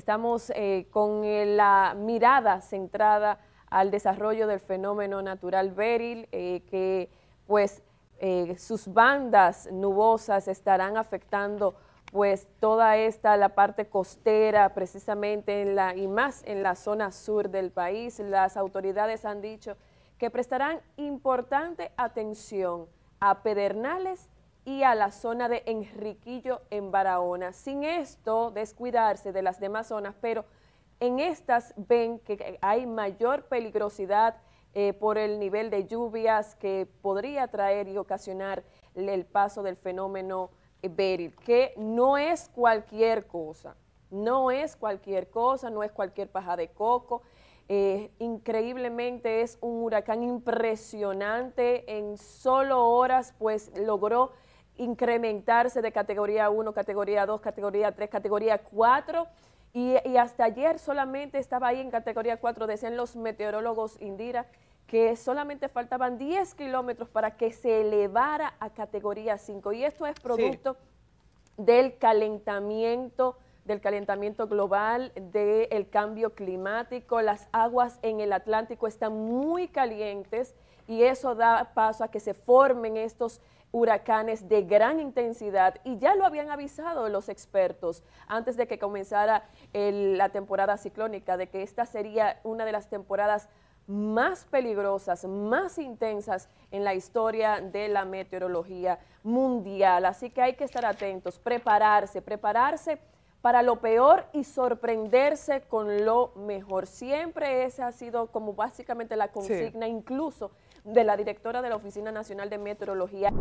Estamos eh, con eh, la mirada centrada al desarrollo del fenómeno natural Beryl, eh, que pues sus bandas nubosas estarán afectando pues toda esta, la parte costera precisamente en la, y más en la zona sur del país. Las autoridades han dicho que prestarán importante atención a Pedernales y a la zona de Enriquillo en Barahona. Sin esto, descuidarse de las demás zonas, pero en estas ven que hay mayor peligrosidad eh, por el nivel de lluvias que podría traer y ocasionar el paso del fenómeno eh, Beryl, que no es cualquier cosa, no es cualquier cosa, no es cualquier paja de coco, eh, increíblemente es un huracán impresionante, en solo horas pues logró incrementarse de categoría 1, categoría 2, categoría 3, categoría 4. Y, hasta ayer solamente estaba ahí en categoría 4, decían los meteorólogos Indira, que solamente faltaban 10 kilómetros para que se elevara a categoría 5. Y esto es producto del calentamiento del calentamiento global, del cambio climático, las aguas en el Atlántico están muy calientes y eso da paso a que se formen estos huracanes de gran intensidad y ya lo habían avisado los expertos antes de que comenzara la temporada ciclónica de que esta sería una de las temporadas más peligrosas, más intensas en la historia de la meteorología mundial. Así que hay que estar atentos, prepararse, prepararse para lo peor y sorprenderse con lo mejor. Siempre esa ha sido como básicamente la consigna incluso de la directora de la Oficina Nacional de Meteorología.